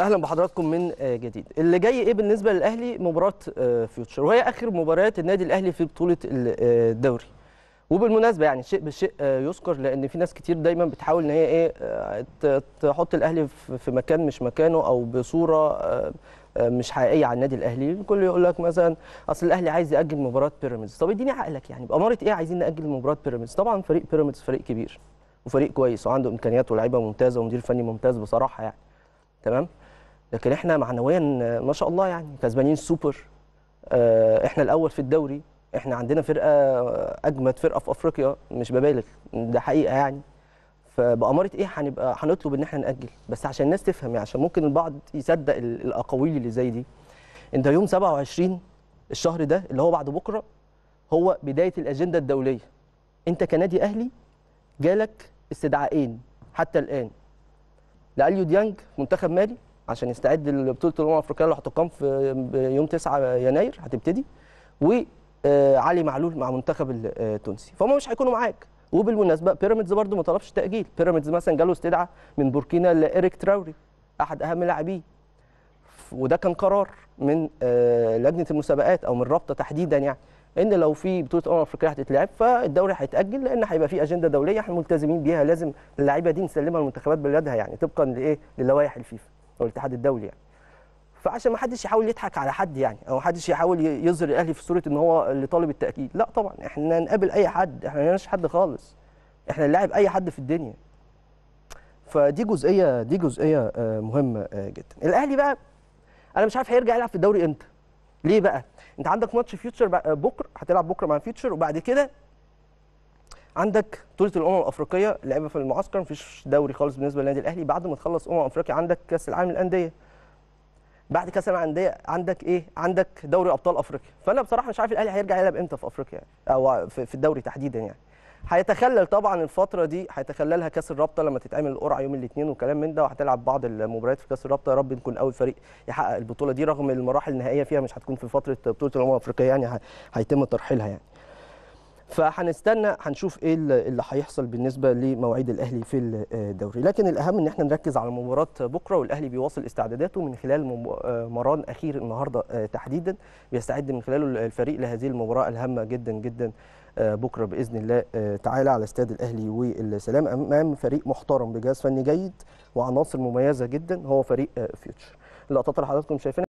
اهلا بحضراتكم من آه، جديد اللي جاي ايه بالنسبه للاهلي مباراه فيوتشر آه، وهي اخر مباريات النادي الاهلي في بطوله آه، الدوري وبالمناسبه يعني شيء بالشيء يذكر لان في ناس كتير دايما بتحاول ان هي ايه تحط الاهلي في مكان مش مكانه او بصوره مش حقيقيه على النادي الاهلي الكل يقول لك مثلا اصل الاهلي عايز ياجل مباراه بيراميدز طب اديني عقلك يعني باماره ايه عايزين ناجل مباراه بيراميدز طبعا فريق بيراميدز فريق كبير وفريق كويس وعنده امكانيات ولاعيبه ممتازه ومدير فني ممتاز بصراحه يعني تمام لكن احنا معنويا ما شاء الله يعني كسبانين سوبر آه، احنا الاول في الدوري احنا عندنا فرقه اجمد فرقه في افريقيا مش ببالغ ده حقيقه يعني فبأمارة ايه هنبقى هنطلب ان احنا نأجل بس عشان الناس تفهم يعني عشان ممكن البعض يصدق الاقاويل اللي زي دي انت يوم 27 الشهر ده اللي هو بعد بكره هو بدايه الاجنده الدوليه انت كنادي اهلي جالك استدعائين حتى الان لأليو ديانج منتخب مالي عشان يستعد لبطوله الامم الافريقيه اللي هتقام في يوم 9 يناير هتبتدي وعلي آه، معلول مع منتخب التونسي آه، فهم مش هيكونوا معاك وبالمناسبه بيراميدز برده ما طلبش تاجيل بيراميدز مثلا جاله استدعاء من بوركينا لإيريك تراوري احد اهم لاعبيه وده كان قرار من آه، لجنه المسابقات او من رابطه تحديدا يعني ان لو في بطوله امم الافريقيه هتتلعب فالدوري هيتاجل لان هيبقى في اجنده دوليه احنا ملتزمين بيها لازم اللعيبه دي نسلمها لمنتخبات بلادها يعني طبقا لايه للوائح الفيفا او الاتحاد الدولي يعني فعشان ما حدش يحاول يضحك على حد يعني او ما حدش يحاول يظهر الاهلي في صوره ان هو اللي طالب التاكيد لا طبعا احنا نقابل اي حد احنا ما لناش حد خالص احنا نلاعب اي حد في الدنيا فدي جزئيه دي جزئيه آه، مهمه آه، جدا الاهلي بقى انا مش عارف هيرجع يلعب في الدوري امتى ليه بقى انت عندك ماتش فيوتشر آه، بكره هتلعب بكره مع فيوتشر وبعد كده عندك بطوله الامم الافريقيه لعبة في المعسكر مفيش دوري خالص بالنسبه للنادي الاهلي بعد ما تخلص امم افريقيا عندك كاس العالم للانديه بعد كاس العالم للانديه عندك ايه عندك دوري ابطال افريقيا فانا بصراحه مش عارف الاهلي هيرجع يلعب امتى في افريقيا او في الدوري تحديدا يعني هيتخلل طبعا الفتره دي هيتخللها كاس الرابطه لما تتعمل القرعه يوم الاثنين وكلام من ده وهتلعب بعض المباريات في كاس الرابطه يا رب نكون اول فريق يحقق البطوله دي رغم المراحل النهائيه فيها مش هتكون في فتره بطوله الامم الافريقيه يعني هيتم ترحيلها يعني فهنستنى هنشوف ايه اللي هيحصل بالنسبه لمواعيد الاهلي في الدوري لكن الاهم ان احنا نركز على مباراه بكره والاهلي بيواصل استعداداته من خلال آه، مران اخير النهارده آه، تحديدا بيستعد من خلاله الفريق لهذه المباراه الهامه جدا جدا آه، بكره باذن الله تعالى على استاد الاهلي والسلام امام فريق محترم بجهاز فني جيد وعناصر مميزه جدا هو فريق فيوتشر اللقطات اللي حضراتكم شايفينها